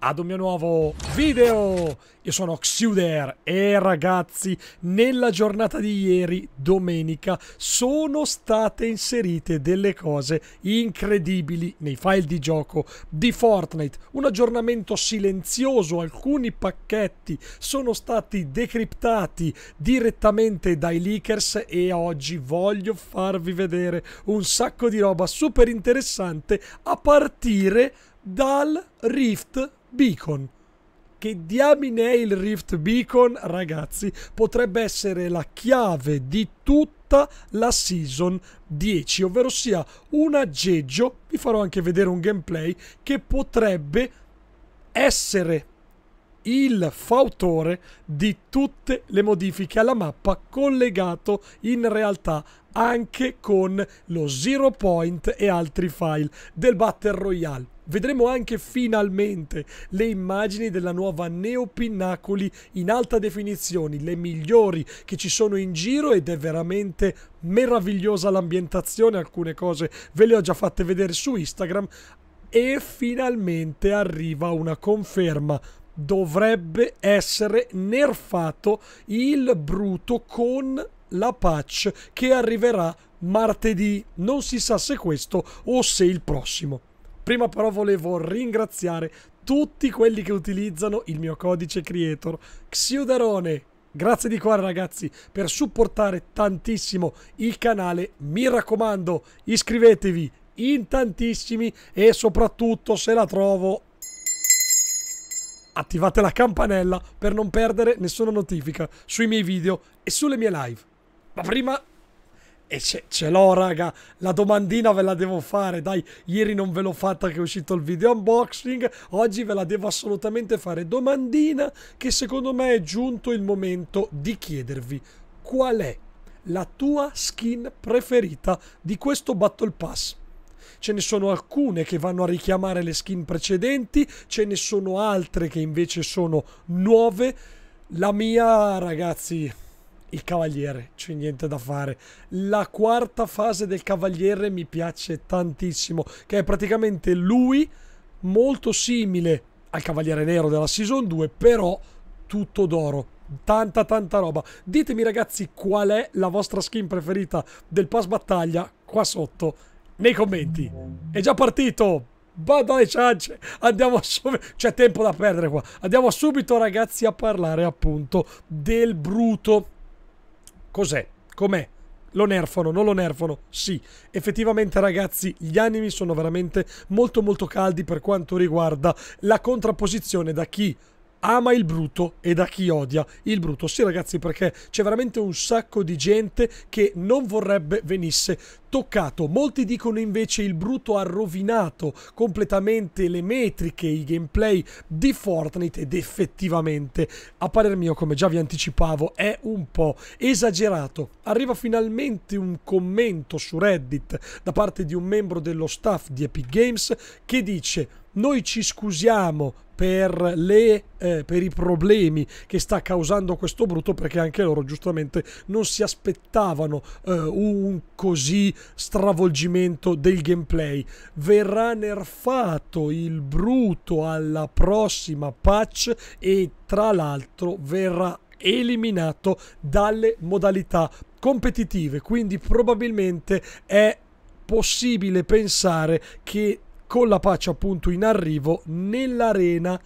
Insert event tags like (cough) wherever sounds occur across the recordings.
ad un mio nuovo video! Io sono Xuder e ragazzi, nella giornata di ieri, domenica, sono state inserite delle cose incredibili nei file di gioco di Fortnite. Un aggiornamento silenzioso, alcuni pacchetti sono stati decriptati direttamente dai leakers e oggi voglio farvi vedere un sacco di roba super interessante a partire dal Rift Beacon. Che diamine è il Rift Beacon, ragazzi? Potrebbe essere la chiave di tutta la Season 10, ovvero sia un aggeggio, vi farò anche vedere un gameplay, che potrebbe essere il fautore di tutte le modifiche alla mappa collegato in realtà anche con lo Zero Point e altri file del Battle Royale. Vedremo anche finalmente le immagini della nuova Neo Pinnacoli in alta definizione, le migliori che ci sono in giro ed è veramente meravigliosa l'ambientazione, alcune cose ve le ho già fatte vedere su Instagram e finalmente arriva una conferma dovrebbe essere nerfato il bruto con la patch che arriverà martedì. Non si sa se questo o se il prossimo. Prima però volevo ringraziare tutti quelli che utilizzano il mio codice creator Xiudarone. Grazie di cuore ragazzi per supportare tantissimo il canale. Mi raccomando, iscrivetevi in tantissimi e soprattutto se la trovo attivate la campanella per non perdere nessuna notifica sui miei video e sulle mie live. Ma prima e ce, l'ho, raga. La domandina ve la devo fare. Dai, ieri non ve l'ho fatta che è uscito il video unboxing. Oggi ve la devo assolutamente fare. Domandina che secondo me è giunto il momento di chiedervi. Qual è la tua skin preferita di questo Battle Pass? ce ne sono alcune che vanno a richiamare le skin precedenti, ce ne sono altre che invece sono nuove. La mia, ragazzi, il cavaliere, c'è niente da fare. La quarta fase del cavaliere mi piace tantissimo, che è praticamente lui molto simile al cavaliere nero della season 2, però tutto d'oro. Tanta tanta roba. Ditemi ragazzi qual è la vostra skin preferita del pass battaglia qua sotto nei commenti. È già partito! Bada alle ciance, andiamo subito, c'è tempo da perdere qua. Andiamo subito ragazzi a parlare appunto del bruto Cos'è? Com'è? Lo nerfano, non lo nerfano? Sì, effettivamente ragazzi gli animi sono veramente molto molto caldi per quanto riguarda la contrapposizione da chi ama il brutto e da chi odia il brutto. Sì ragazzi perché c'è veramente un sacco di gente che non vorrebbe venisse toccato. Molti dicono invece il brutto ha rovinato completamente le metriche, i gameplay di Fortnite ed effettivamente a parer mio come già vi anticipavo è un po' esagerato. Arriva finalmente un commento su Reddit da parte di un membro dello staff di Epic Games che dice noi ci scusiamo per, le, eh, per, i problemi che sta causando questo brutto perché anche loro giustamente non si aspettavano eh, un così stravolgimento del gameplay verrà nerfato il bruto alla prossima patch e tra l'altro verrà eliminato dalle modalità competitive quindi probabilmente è possibile pensare che con la pace appunto in arrivo nell'arena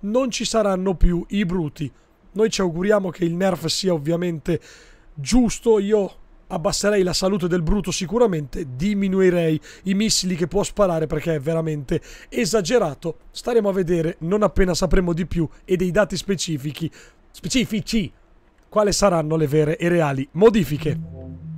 non ci saranno più i bruti. Noi ci auguriamo che il nerf sia ovviamente giusto, io abbasserei la salute del bruto sicuramente, diminuirei i missili che può sparare perché è veramente esagerato. Staremo a vedere non appena sapremo di più e dei dati specifici, specifici quali saranno le vere e reali modifiche.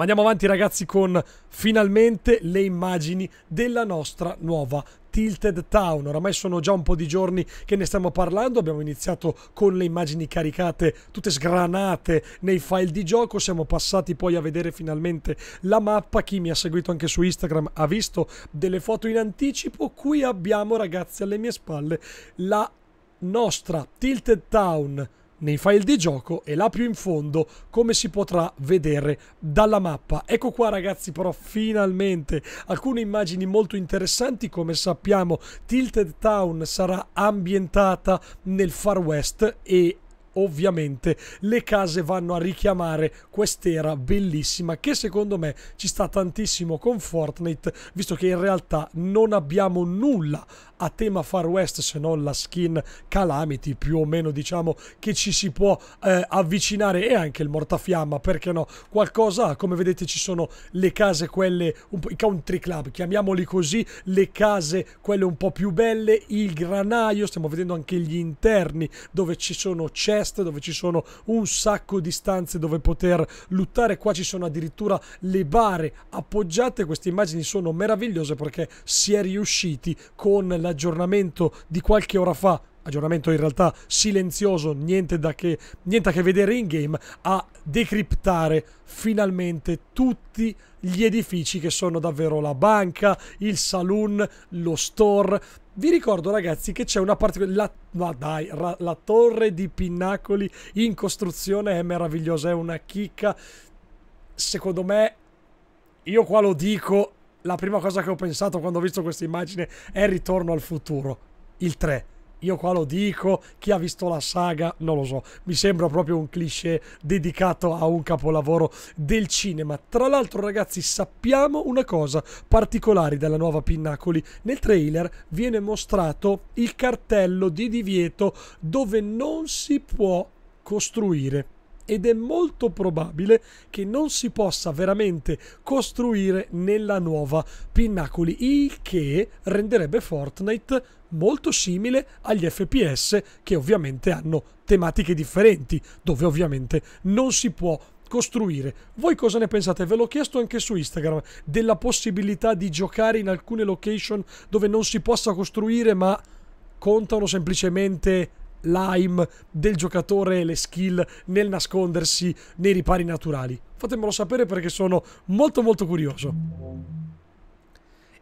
Ma andiamo avanti ragazzi con finalmente le immagini della nostra nuova Tilted Town. Oramai sono già un po' di giorni che ne stiamo parlando, abbiamo iniziato con le immagini caricate tutte sgranate nei file di gioco, siamo passati poi a vedere finalmente la mappa, chi mi ha seguito anche su Instagram ha visto delle foto in anticipo, qui abbiamo ragazzi alle mie spalle la nostra Tilted Town nei file di gioco e là più in fondo come si potrà vedere dalla mappa. Ecco qua ragazzi però finalmente alcune immagini molto interessanti come sappiamo Tilted Town sarà ambientata nel Far West e ovviamente le case vanno a richiamare quest'era bellissima che secondo me ci sta tantissimo con Fortnite visto che in realtà non abbiamo nulla a tema Far West se non la skin Calamity più o meno diciamo che ci si può eh, avvicinare e anche il mortafiamma perché no qualcosa come vedete ci sono le case quelle un po' i country club chiamiamoli così le case quelle un po' più belle il granaio stiamo vedendo anche gli interni dove ci sono celle est dove ci sono un sacco di stanze dove poter luttare. Qua ci sono addirittura le bare appoggiate. Queste immagini sono meravigliose perché si è riusciti con l'aggiornamento di qualche ora fa aggiornamento in realtà silenzioso, niente, da che, niente a che vedere in game, a decriptare finalmente tutti gli edifici che sono davvero la banca, il saloon, lo store. Vi ricordo ragazzi che c'è una parte, la, ma dai, ra, la torre di Pinnacoli in costruzione è meravigliosa, è una chicca. Secondo me, io qua lo dico, la prima cosa che ho pensato quando ho visto questa immagine è il ritorno al futuro, il 3 io qua lo dico, chi ha visto la saga non lo so, mi sembra proprio un cliché dedicato a un capolavoro del cinema. Tra l'altro ragazzi sappiamo una cosa particolare della nuova Pinnacoli, nel trailer viene mostrato il cartello di divieto dove non si può costruire ed è molto probabile che non si possa veramente costruire nella nuova Pinnacoli, il che renderebbe Fortnite molto simile agli FPS che ovviamente hanno tematiche differenti, dove ovviamente non si può costruire. Voi cosa ne pensate? Ve l'ho chiesto anche su Instagram della possibilità di giocare in alcune location dove non si possa costruire, ma contano semplicemente l'aim del giocatore e le skill nel nascondersi nei ripari naturali. Fatemelo sapere perché sono molto molto curioso.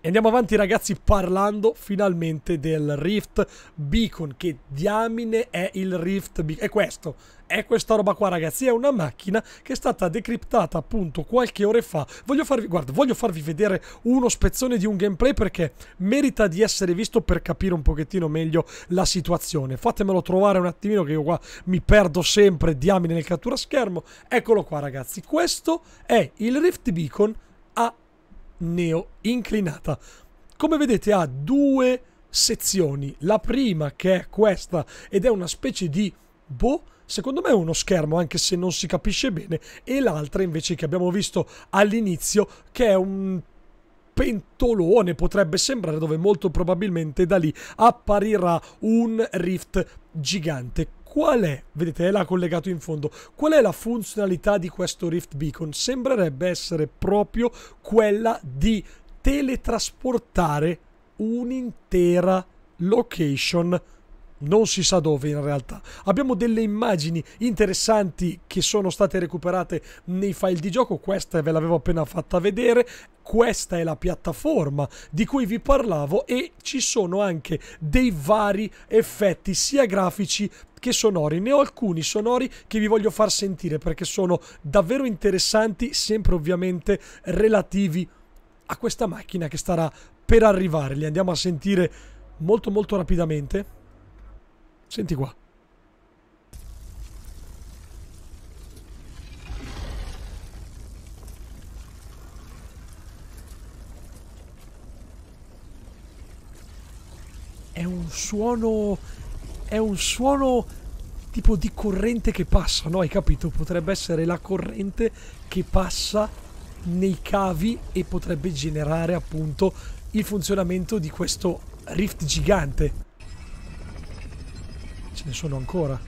E andiamo avanti ragazzi parlando finalmente del Rift Beacon. Che diamine è il Rift Beacon? È questo, è questa roba qua ragazzi. È una macchina che è stata decriptata appunto qualche ore fa. Voglio farvi, guarda, voglio farvi vedere uno spezzone di un gameplay perché merita di essere visto per capire un pochettino meglio la situazione. Fatemelo trovare un attimino che io qua mi perdo sempre diamine nel cattura schermo. Eccolo qua ragazzi, questo è il Rift Beacon a neo-inclinata. Come vedete ha due sezioni. La prima che è questa ed è una specie di boh, secondo me è uno schermo anche se non si capisce bene, e l'altra invece che abbiamo visto all'inizio che è un pentolone potrebbe sembrare dove molto probabilmente da lì apparirà un rift gigante qual è, vedete, l'ha collegato in fondo, qual è la funzionalità di questo Rift Beacon? Sembrerebbe essere proprio quella di teletrasportare un'intera location non si sa dove in realtà. Abbiamo delle immagini interessanti che sono state recuperate nei file di gioco, questa ve l'avevo appena fatta vedere, questa è la piattaforma di cui vi parlavo e ci sono anche dei vari effetti sia grafici che sonori, ne ho alcuni sonori che vi voglio far sentire perché sono davvero interessanti, sempre ovviamente relativi a questa macchina che starà per arrivare, li andiamo a sentire molto molto rapidamente. Senti qua. È un suono... È un suono tipo di corrente che passa, no? Hai capito? Potrebbe essere la corrente che passa nei cavi e potrebbe generare appunto il funzionamento di questo rift gigante ce ne sono ancora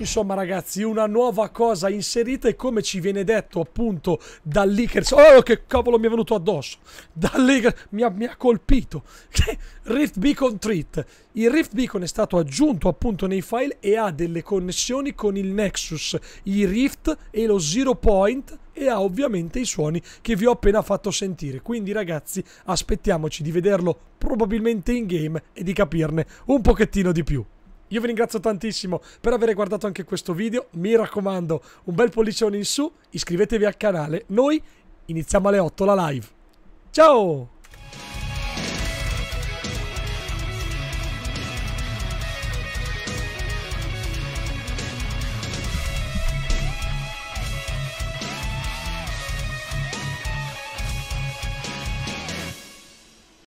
Insomma ragazzi, una nuova cosa inserita e come ci viene detto appunto dall'Ickers... Oh che cavolo mi è venuto addosso! Dall'Ickers... Mi, mi, ha colpito! (laughs) Rift Beacon Treat. Il Rift Beacon è stato aggiunto appunto nei file e ha delle connessioni con il Nexus, i Rift e lo Zero Point e ha ovviamente i suoni che vi ho appena fatto sentire. Quindi ragazzi aspettiamoci di vederlo probabilmente in game e di capirne un pochettino di più. Io vi ringrazio tantissimo per aver guardato anche questo video, mi raccomando un bel pollicione in su, iscrivetevi al canale, noi iniziamo alle 8 la live. Ciao!